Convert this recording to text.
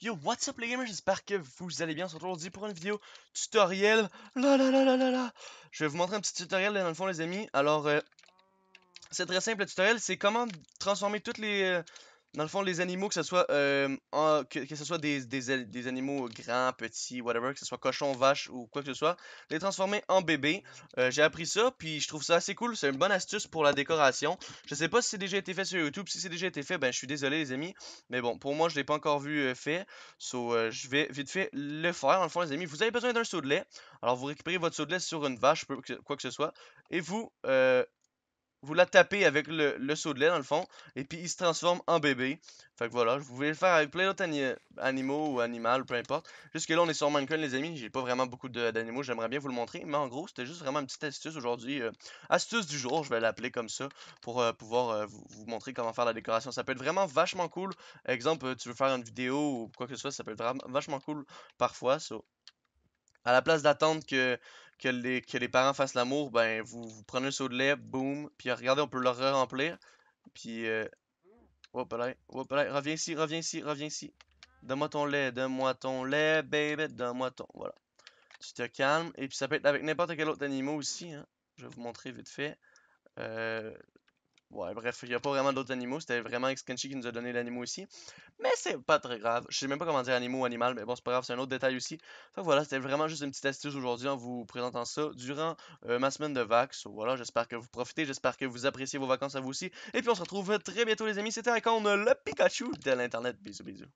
Yo, what's up les gamers, j'espère que vous allez bien. surtout se aujourd'hui pour une vidéo tutoriel. La la la la la Je vais vous montrer un petit tutoriel dans le fond les amis. Alors, euh, c'est très simple le tutoriel, c'est comment transformer toutes les, euh, dans le fond, les animaux, que ce soit, euh, que, soit des, des, des, animaux grands, petits, whatever, que ce soit cochon, vache ou quoi que ce soit, les transformer en bébés. Euh, j'ai appris ça, puis je trouve ça assez cool. C'est une bonne astuce pour la décoration. Je sais pas si c'est déjà été fait sur YouTube. Si c'est déjà été fait, ben je suis désolé, les amis. Mais bon, pour moi, je l'ai pas encore vu euh, fait. So, je vais vite fait le faire. Dans le fond, les amis, vous avez besoin d'un saut de lait. Alors, vous récupérez votre saut de lait sur une vache, quoi que ce soit. Et vous vous la tapez avec le, le seau de lait dans le fond, et puis il se transforme en bébé. Fait que voilà, vous pouvez le faire avec plein d'autres animaux ou animaux, peu importe. Jusque là, on est sur Minecraft, les amis. J'ai pas vraiment beaucoup d'animaux, j'aimerais bien vous le montrer. Mais en gros, c'était juste vraiment une petite astuce aujourd'hui. Euh, astuce du jour, je vais l'appeler comme ça, pour euh, pouvoir euh, vous, montrer comment faire la décoration. Ça peut être vraiment vachement cool. Exemple, tu veux faire une vidéo ou quoi que ce soit, ça peut être vachement cool parfois. So à la place d'attendre que que les, que les parents fassent l'amour, ben vous, prenez le seau de lait, boum, puis regardez, on peut le re remplir. Puis, Hop euh, là, hop là, reviens ici, reviens ici, reviens ici. Donne-moi ton lait, donne-moi ton lait, baby, donne-moi ton... Voilà. Tu te calmes. Et puis ça peut être avec n'importe quel autre animal aussi. Hein. Je vais vous montrer vite fait. Euh, Ouais, bref, il n'y a pas vraiment d'autres animaux. C'était vraiment Xkenchi qui nous a donné l'animal ici. Mais c'est pas très grave. Je sais même pas comment dire animaux ou animal, mais bon, c'est pas grave, c'est un autre détail aussi. Donc voilà, c'était vraiment juste une petite astuce aujourd'hui en vous présentant ça durant euh, ma semaine de vacances. Voilà, j'espère que vous profitez, j'espère que vous appréciez vos vacances à vous aussi. Et puis on se retrouve très bientôt, les amis. C'était Icon, le Pikachu de l'Internet. Bisous, bisous.